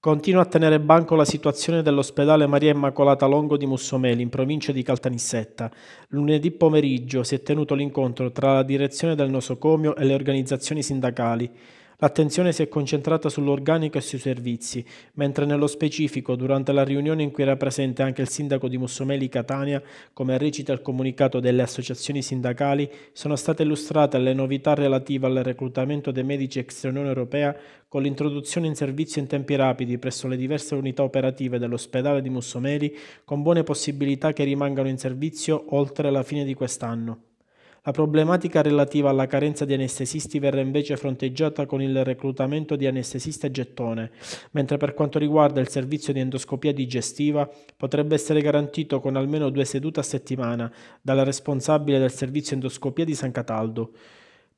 Continua a tenere banco la situazione dell'ospedale Maria Immacolata Longo di Mussomeli, in provincia di Caltanissetta. Lunedì pomeriggio si è tenuto l'incontro tra la direzione del nosocomio e le organizzazioni sindacali. L'attenzione si è concentrata sull'organico e sui servizi, mentre nello specifico, durante la riunione in cui era presente anche il sindaco di Mussomeli Catania, come recita il comunicato delle associazioni sindacali, sono state illustrate le novità relative al reclutamento dei medici ex Unione Europea con l'introduzione in servizio in tempi rapidi presso le diverse unità operative dell'ospedale di Mussomeli, con buone possibilità che rimangano in servizio oltre la fine di quest'anno. La problematica relativa alla carenza di anestesisti verrà invece fronteggiata con il reclutamento di anestesista a gettone, mentre per quanto riguarda il servizio di endoscopia digestiva potrebbe essere garantito con almeno due sedute a settimana dalla responsabile del servizio endoscopia di San Cataldo.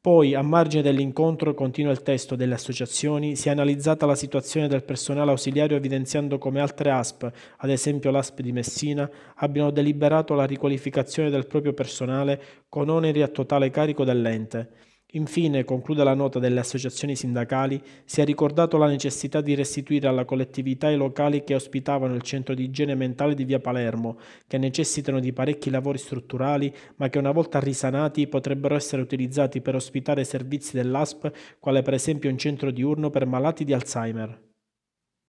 Poi, a margine dell'incontro, continua il testo delle associazioni, si è analizzata la situazione del personale ausiliario evidenziando come altre ASP, ad esempio l'ASP di Messina, abbiano deliberato la riqualificazione del proprio personale con oneri a totale carico dell'ente. Infine, conclude la nota delle associazioni sindacali, si è ricordato la necessità di restituire alla collettività i locali che ospitavano il centro di igiene mentale di via Palermo, che necessitano di parecchi lavori strutturali, ma che una volta risanati potrebbero essere utilizzati per ospitare servizi dell'ASP, quale per esempio un centro diurno per malati di Alzheimer.